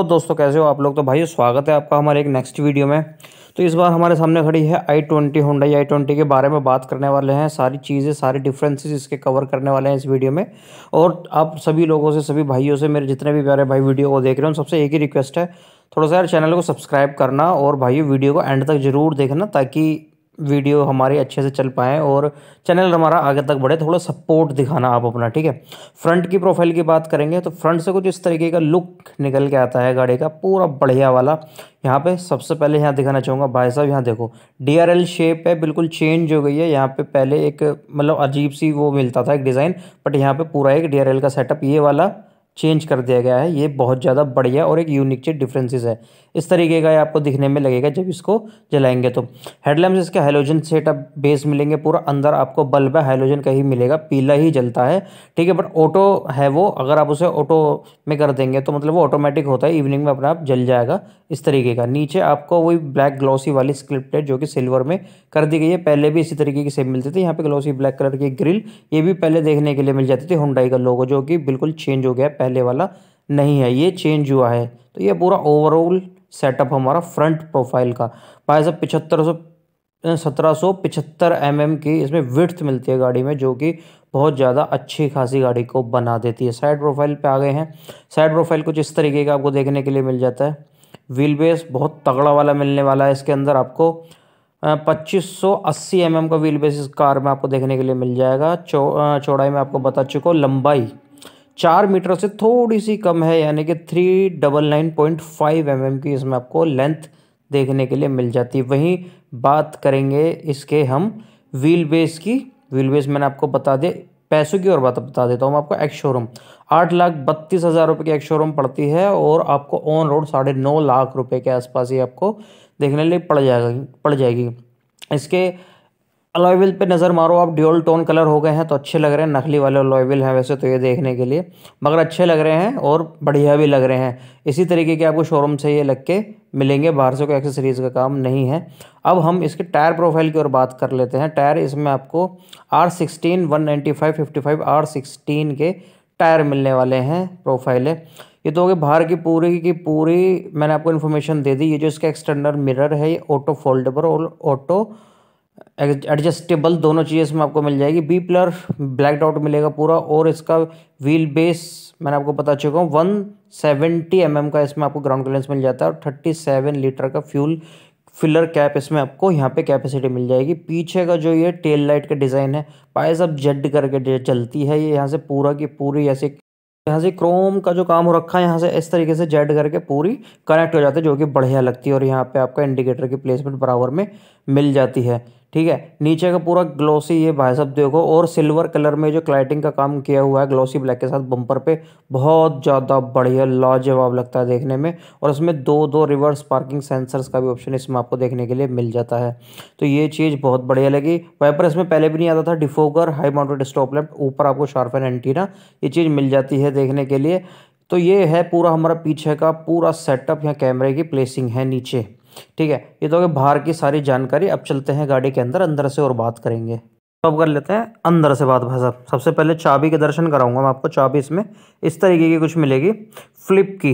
तो दोस्तों कैसे हो आप लोग तो भाई स्वागत है आपका हमारे एक नेक्स्ट वीडियो में तो इस बार हमारे सामने खड़ी है i twenty Honda i twenty के बारे में बात करने वाले हैं सारी चीज़ें सारी डिफरेंसेस इसके कवर करने वाले हैं इस वीडियो में और आप सभी लोगों से सभी भाइयों से मेरे जितने भी प्यारे भाई वीडियो को देख रहे हो सबसे एक ही रिक्वेस्ट है थोड़ा सा यार चैनल को सब्सक्राइब करना और भाई वीडियो को एंड तक जरूर देखना ताकि वीडियो हमारे अच्छे से चल पाएँ और चैनल हमारा आगे तक बढ़े थोड़ा सपोर्ट दिखाना आप अपना ठीक है फ्रंट की प्रोफाइल की बात करेंगे तो फ्रंट से कुछ इस तरीके का लुक निकल के आता है गाड़ी का पूरा बढ़िया वाला यहाँ पे सबसे पहले यहाँ दिखाना चाहूँगा भाई साहब यहाँ देखो डी शेप है बिल्कुल चेंज हो गई है यहाँ पर पहले एक मतलब अजीब सी वो मिलता था एक डिज़ाइन बट यहाँ पर पूरा एक डी का सेटअप ये वाला चेंज कर दिया गया है ये बहुत ज़्यादा बढ़िया और एक यूनिक चीज डिफरेंसेस है इस तरीके का ये आपको दिखने में लगेगा जब इसको जलाएंगे तो हेडलैम्प इसके हाइलोजन सेटअप बेस मिलेंगे पूरा अंदर आपको बल्ब है हाइलोजन का ही मिलेगा पीला ही जलता है ठीक है बट ऑटो है वो अगर आप उसे ऑटो में कर देंगे तो मतलब वो ऑटोमेटिक होता है इवनिंग में अपना आप जल जाएगा इस तरीके का नीचे आपको वही ब्लैक ग्लॉसी वाली स्क्रिप्ट है जो कि सिल्वर में कर दी गई है पहले भी इसी तरीके की सेम मिलती थी यहाँ पर ग्लॉसी ब्लैक कलर की ग्रिल ये भी पहले देखने के लिए मिल जाती थी होंडाई का लोगो जो कि बिल्कुल चेंज हो गया पहले वाला नहीं है ये चेंज हुआ है तो ये पूरा ओवरऑल सेटअप हमारा फ्रंट प्रोफाइल का भाई साहब पिछहत्तर सौ सत्रह सौ पिछहत्तर एम mm एम की इसमें विर्थ मिलती है गाड़ी में जो कि बहुत ज़्यादा अच्छी खासी गाड़ी को बना देती है साइड प्रोफाइल पे आ गए हैं साइड प्रोफाइल कुछ इस तरीके का आपको देखने के लिए मिल जाता है व्हील बेस बहुत तगड़ा वाला मिलने वाला है इसके अंदर आपको पच्चीस सौ अस्सी एम mm एम का व्हील बेस इस कार में आपको देखने के लिए मिल जाएगा चौ चौड़ाई में आपको बता चुका हूँ लंबाई चार मीटर से थोड़ी सी कम है यानी कि three double nine point five m m की इसमें आपको लेंथ देखने के लिए मिल जाती है वहीं बात करेंगे इसके हम व्हील बेस की व्हील बेस मैंने आपको बता दे पैसों की और बात बता देता हूँ आपको एक्स शोरूम आठ लाख बत्तीस हज़ार रुपये की एक्स शोरूम पड़ती है और आपको ऑन रोड साढ़े नौ लाख रुपये के आसपास ही आपको देखने लिए पड़ जाएगा पड़ जाएगी इसके अलॉयविल पे नज़र मारो आप ड्यूल टोन कलर हो गए हैं तो अच्छे लग रहे हैं नकली वाले अलॉयविल हैं वैसे तो ये देखने के लिए मगर अच्छे लग रहे हैं और बढ़िया भी लग रहे हैं इसी तरीके के आपको शोरूम से ये लग के मिलेंगे बाहर से कोई एक्सेसरीज़ का काम नहीं है अब हम इसके टायर प्रोफाइल की ओर बात कर लेते हैं टायर इसमें आपको R sixteen one ninety five fifty five R sixteen के टायर मिलने वाले हैं प्रोफाइल है ये तो हो गए बाहर की पूरी की पूरी मैंने आपको इन्फॉर्मेशन दे दी ये जो इसका एक्सटर्नल मिरर है ये ऑटो फोल्डेबल और ऑटो एडजस्टेबल दोनों चीज़ें इसमें आपको मिल जाएगी बी प्लर ब्लैक डॉट मिलेगा पूरा और इसका व्हील बेस मैंने आपको बता चुका हूँ वन सेवेंटी एम का इसमें आपको ग्राउंड क्लियरेंस मिल जाता है और थर्टी सेवन लीटर का फ्यूल फिलर कैप इसमें आपको यहाँ पे कैपेसिटी मिल जाएगी पीछे का जो ये टेल लाइट का डिज़ाइन है पाए सब जेड करके चलती है ये यहाँ से पूरा की पूरी ऐसे यहाँ से क्रोम का जो काम हो रखा है यहाँ से इस तरीके से जेड करके पूरी कनेक्ट हो जाती है जो कि बढ़िया लगती है और यहाँ पे आपका इंडिकेटर की प्लेसमेंट बराबर में मिल जाती है ठीक है नीचे का पूरा ग्लोसी ये भाई साहब देखो और सिल्वर कलर में जो क्लाइटिंग का काम किया हुआ है ग्लोसी ब्लैक के साथ बम्पर पे बहुत ज़्यादा बढ़िया लाजवाब लगता है देखने में और इसमें दो दो रिवर्स पार्किंग सेंसर्स का भी ऑप्शन इसमें आपको देखने के लिए मिल जाता है तो ये चीज़ बहुत बढ़िया लगी वाइपर इसमें पहले भी नहीं आता था defogger high mounted stop lamp ऊपर आपको शार्फन एंटीना ये चीज़ मिल जाती है देखने के लिए तो ये है पूरा हमारा पीछे का पूरा सेटअप या कैमरे की प्लेसिंग है नीचे ठीक है ये तो बाहर की सारी जानकारी अब चलते हैं गाड़ी के अंदर अंदर से और बात करेंगे तो अब कर लेते हैं अंदर से बात भाई साहब सबसे पहले चाबी के दर्शन कराऊंगा मैं आपको चाबी इसमें इस तरीके की कुछ मिलेगी फ्लिप की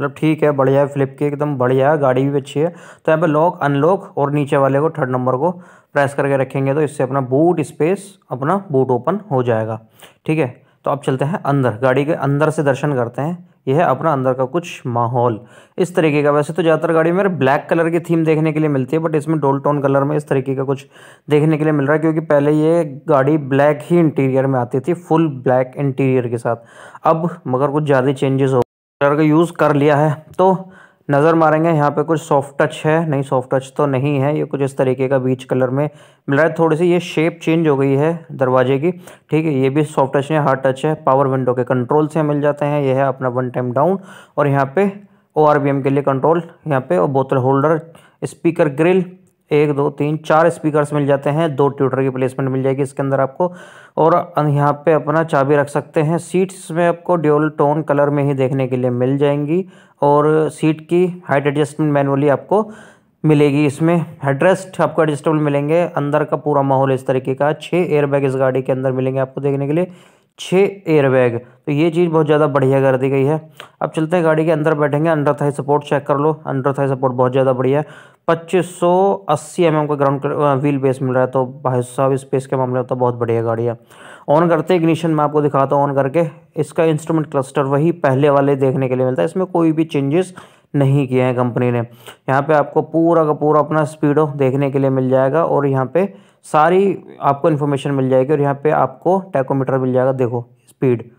मतलब ठीक है बढ़िया है फ्लिप की एकदम बढ़िया है गाड़ी भी अच्छी है तो यहाँ पे लॉक अनलॉक और नीचे वाले को थर्ड नंबर को प्रेस करके रखेंगे तो इससे अपना बूट स्पेस अपना बूट ओपन हो जाएगा ठीक है तो अब चलते हैं अंदर गाड़ी के अंदर से दर्शन करते हैं ये है अपना अंदर का कुछ माहौल इस तरीके का वैसे तो ज़्यादातर गाड़ी मेरे ब्लैक कलर की थीम देखने के लिए मिलती है बट इसमें डोल टोन कलर में इस तरीके का कुछ देखने के लिए मिल रहा है क्योंकि पहले ये गाड़ी ब्लैक ही इंटीरियर में आती थी फुल ब्लैक इंटीरियर के साथ अब मगर कुछ ज़्यादा चेंजेस हो कलर का यूज़ कर लिया है तो नज़र मारेंगे यहाँ पे कुछ सॉफ्ट टच है नहीं सॉफ्ट टच तो नहीं है ये कुछ इस तरीके का बीच कलर में मिल रहा है थोड़ी सी ये शेप चेंज हो गई है दरवाजे की ठीक है ये भी सॉफ्ट टच है हार्ड टच है पावर विंडो के कंट्रोल से मिल जाते हैं ये है अपना वन टाइम डाउन और यहाँ पे ओ के लिए कंट्रोल यहाँ पे और बोतल होल्डर स्पीकर ग्रिल एक दो तीन चार स्पीकर्स मिल जाते हैं दो ट्यूटर की प्लेसमेंट मिल जाएगी इसके अंदर आपको और यहाँ पे अपना चाबी रख सकते हैं सीट्स में आपको ड्यूल टोन कलर में ही देखने के लिए मिल जाएंगी और सीट की हाइट एडजस्टमेंट मैनुअली आपको मिलेगी इसमें हेडरेस्ट आपको एडजस्टेबल मिलेंगे अंदर का पूरा माहौल इस तरीके का छः एयरबैग इस गाड़ी के अंदर मिलेंगे आपको देखने के लिए छः एयरबैग तो ये चीज़ बहुत ज़्यादा बढ़िया कर दी गई है अब चलते हैं गाड़ी के अंदर बैठेंगे अंडर थाई सपोर्ट चेक कर लो अंडर थाई सपोर्ट बहुत ज़्यादा बढ़िया है पच्चीस सौ अस्सी एम mm एम का ग्राउंड व्हील बेस मिल रहा है तो भाई साहब स्पेस के मामले में तो बहुत बढ़िया गाड़ी है ऑन करते इग्निशन मैं आपको दिखाता हूँ ऑन करके इसका इंस्ट्रूमेंट क्लस्टर वही पहले वाले देखने के लिए मिलता है इसमें कोई भी चेंजेस नहीं किए हैं कंपनी ने यहाँ पे आपको पूरा का पूरा अपना स्पीडो देखने के लिए मिल जाएगा और यहाँ पे सारी आपको इन्फॉर्मेशन मिल जाएगी और यहाँ पे आपको टैकोमीटर मिल जाएगा देखो स्पीड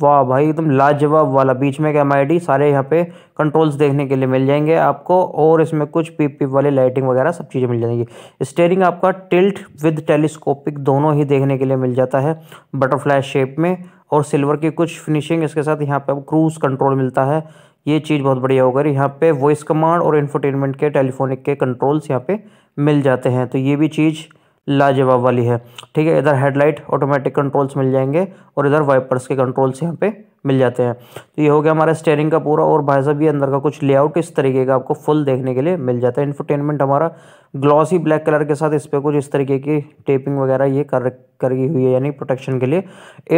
वाह भाई एकदम लाजवाब वाला बीच में एम आई सारे यहाँ पे कंट्रोल्स देखने के लिए मिल जाएंगे आपको और इसमें कुछ पीप पीप वाली लाइटिंग वगैरह सब चीज़ें मिल जाएंगी स्टेयरिंग आपका टिल्ट विद टेलीस्कोपिक दोनों ही देखने के लिए मिल जाता है बटरफ्लाई शेप में और सिल्वर की कुछ फिनिशिंग इसके साथ यहाँ पे आपको क्रूज़ कंट्रोल मिलता है ये चीज़ बहुत बढ़िया होगा यहाँ पे वॉइस कमांड और इन्फोटेनमेंट के टेलीफोनिक के कंट्रोल्स यहाँ पे मिल जाते हैं तो ये भी चीज़ लाजवाब वाली है ठीक है इधर हेडलाइट ऑटोमेटिक कंट्रोल्स मिल जाएंगे और इधर वाइपर्स के कंट्रोल्स यहाँ पे मिल जाते हैं तो ये हो गया हमारा स्टेयरिंग का पूरा और भाई साहब ये अंदर का कुछ लेआउट इस तरीके का आपको फुल देखने के लिए मिल जाता है इन्फोटेनमेंट हमारा ग्लॉसी ब्लैक कलर के साथ इस पर कुछ इस तरीके की टेपिंग वगैरह ये कर करी हुई है यानी प्रोटेक्शन के लिए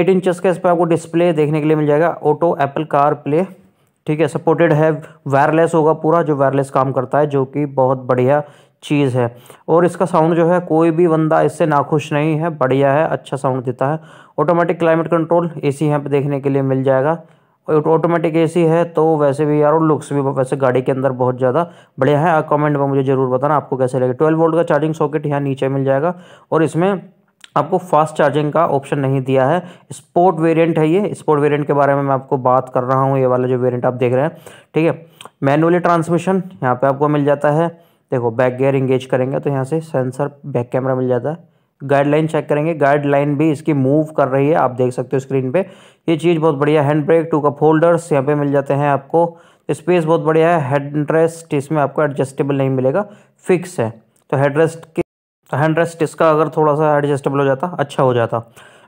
एट इंचज़ का इस पर आपको डिस्प्ले देखने के लिए मिल जाएगा ऑटो एप्पल कार प्ले ठीक है सपोर्टेड है वायरलेस होगा पूरा जो वायरलेस काम करता है जो कि बहुत बढ़िया चीज़ है और इसका साउंड जो है कोई भी बंदा इससे नाखुश नहीं है बढ़िया है अच्छा साउंड देता है ऑटोमेटिक क्लाइमेट कंट्रोल एसी यहाँ पर देखने के लिए मिल जाएगा ऑटोमेटिक एसी है तो वैसे भी यार और लुक्स भी वैसे गाड़ी के अंदर बहुत ज़्यादा बढ़िया है कमेंट में मुझे ज़रूर बताना आपको कैसे लगे ट्वेल्व वोल्ट का चार्जिंग सॉकेट यहाँ नीचे मिल जाएगा और इसमें आपको फास्ट चार्जिंग का ऑप्शन नहीं दिया है स्पोर्ट वेरिएंट है ये स्पोर्ट वेरिएंट के बारे में मैं आपको बात कर रहा हूँ ये वाला जो वेरिएंट आप देख रहे हैं ठीक है मैनुअली ट्रांसमिशन यहाँ पे आपको मिल जाता है देखो बैक गेयर इंगेज करेंगे तो यहाँ से सेंसर बैक कैमरा मिल जाता है गाइडलाइन चेक करेंगे गाइडलाइन भी इसकी मूव कर रही है आप देख सकते हो स्क्रीन पर ये चीज़ बहुत बढ़िया हैंड ब्रेक टू का फोल्डर्स यहाँ पर मिल जाते हैं आपको स्पेस बहुत बढ़िया है हेड इसमें आपको एडजस्टेबल नहीं मिलेगा फिक्स है तो हेड हैंड रेस्ट इसका अगर थोड़ा सा एडजस्टेबल हो जाता अच्छा हो जाता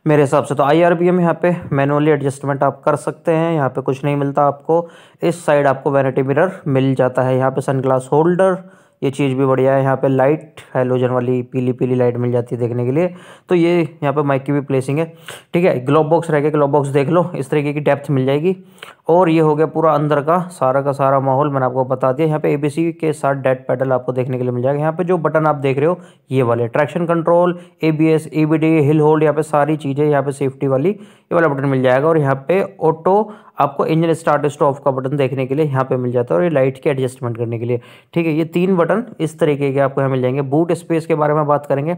मेरे हिसाब से तो आई आर बी एम यहाँ पे मैनुअली एडजस्टमेंट आप कर सकते हैं यहाँ पे कुछ नहीं मिलता आपको इस साइड आपको वैनिटी मिरर मिल जाता है यहाँ पे सन ग्लास होल्डर ये चीज़ भी बढ़िया है यहाँ पे लाइट हाइलोजन वाली पीली पीली लाइट मिल जाती है देखने के लिए तो ये यहाँ पे माइक की भी प्लेसिंग है ठीक है ग्लोब बॉक्स रह गया ग्लोब बॉक्स देख लो इस तरीके की डेप्थ मिल जाएगी और ये हो गया पूरा अंदर का सारा का सारा माहौल मैंने आपको बता दिया यहाँ पे ए के साथ डेड पैडल आपको देखने के लिए मिल जाएगा यहाँ पे जो बटन आप देख रहे हो ये वाले traction control A B S hill hold यहाँ पे सारी चीज़ें यहाँ पे सेफ्टी वाली ये वाला बटन मिल जाएगा और यहाँ पे ऑटो आपको इंजन स्टार्ट स्टॉप का बटन देखने के लिए यहाँ पे मिल जाता है और ये लाइट के एडजस्टमेंट करने के लिए ठीक है ये तीन बटन इस तरीके के आपको यहाँ मिल जाएंगे बूट स्पेस के बारे में बात करेंगे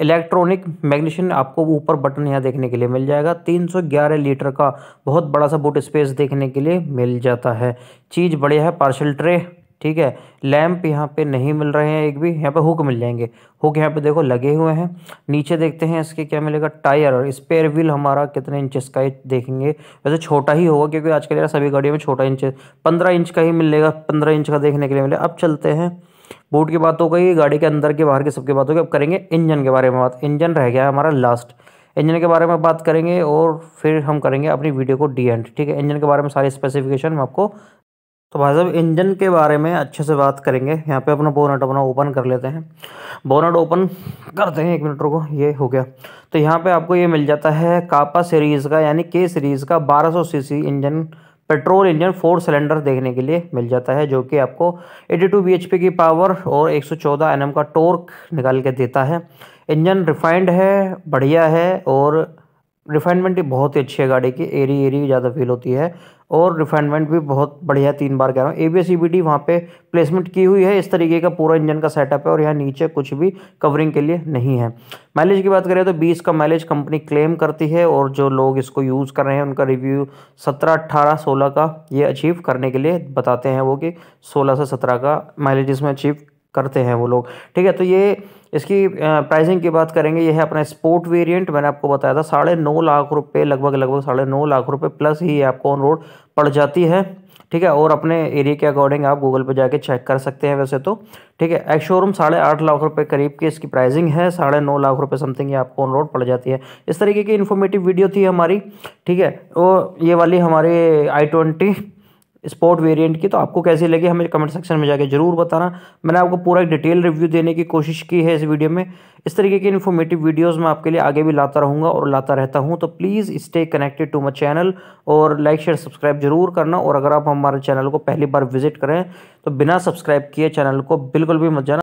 इलेक्ट्रॉनिक मैग्नीशियन आपको ऊपर बटन यहाँ देखने के लिए मिल जाएगा 311 लीटर का बहुत बड़ा सा बूट स्पेस देखने के लिए मिल जाता है चीज़ बढ़िया है पार्शल ट्रे ठीक है लैम्प यहाँ पे नहीं मिल रहे हैं एक भी यहाँ पे हुक मिल जाएंगे हुक यहाँ पे देखो लगे हुए हैं नीचे देखते हैं इसके क्या मिलेगा टायर और स्पेयर व्हील हमारा कितने इंचेस का देखेंगे वैसे छोटा ही होगा क्योंकि आजकल यार सभी गाड़ियों में छोटा इंच पंद्रह इंच का ही मिलेगा पंद्रह इंच का देखने के लिए मिलेगा अब चलते हैं बूट की बात हो गई गाड़ी के अंदर के बाहर के सबके बात हो गई अब करेंगे इंजन के बारे में बात इंजन रह गया हमारा लास्ट इंजन के बारे में बात करेंगे और फिर हम करेंगे अपनी वीडियो को डी एंड ठीक है इंजन के बारे में सारी स्पेसिफिकेशन हम आपको तो भाई साहब इंजन के बारे में अच्छे से बात करेंगे यहाँ पे अपना बोनट अपना ओपन कर लेते हैं बोनट ओपन करते हैं एक मिनट रुको ये हो गया तो यहाँ पे आपको ये मिल जाता है कापा सीरीज़ का यानी के सीरीज़ का 1200 CC engine petrol engine four cylinder देखने के लिए मिल जाता है जो कि आपको 82 bhp की पावर और 114 nm का टॉर्क निकाल के देता है इंजन रिफाइंड है बढ़िया है और रिफाइनमेंट भी बहुत ही अच्छी है गाड़ी की एरी एरी ज़्यादा फील होती है और रिफाइनमेंट भी बहुत बढ़िया तीन बार कह रहा हूँ ए बी एस डी वहाँ पर प्लेसमेंट की हुई है इस तरीके का पूरा इंजन का सेटअप है और यहाँ नीचे कुछ भी कवरिंग के लिए नहीं है माइलेज की बात करें तो 20 का माइलेज कंपनी क्लेम करती है और जो लोग इसको यूज़ कर रहे हैं उनका रिव्यू 17, 18, 16 का ये अचीव करने के लिए बताते हैं वो कि सोलह से सत्रह का माइलेज इसमें अचीव करते हैं वो लोग ठीक है तो ये इसकी प्राइसिंग की बात करेंगे ये है अपना स्पोर्ट वेरिएंट मैंने आपको बताया था साढ़े नौ लाख रुपए लगभग लगभग साढ़े नौ लाख रुपए प्लस ही आपको ऑन रोड पड़ जाती है ठीक है और अपने एरिया के अकॉर्डिंग आप गूगल पर जाके चेक कर सकते हैं वैसे तो ठीक है एक्स शोरूम साढ़े आठ लाख रुपए करीब की इसकी प्राइसिंग है साढ़े नौ लाख रुपए समथिंग ये आपको ऑन रोड पड़ जाती है इस तरीके की इन्फॉर्मेटिव वीडियो थी हमारी ठीक है और ये वाली हमारी आई ट्वेंटी स्पोर्ट वेरिएंट की तो आपको कैसी लगी हमें कमेंट सेक्शन में जाके ज़रूर बताना मैंने आपको पूरा एक डिटेल रिव्यू देने की कोशिश की है इस वीडियो में इस तरीके की इन्फॉर्मेटिव वीडियोस मैं आपके लिए आगे भी लाता रहूँगा और लाता रहता हूँ तो please stay connected to my channel और लाइक शेयर सब्सक्राइब जरूर करना और अगर आप हमारे चैनल को पहली बार विजिट करें तो बिना सब्सक्राइब किए चैनल को बिल्कुल भी मत जाना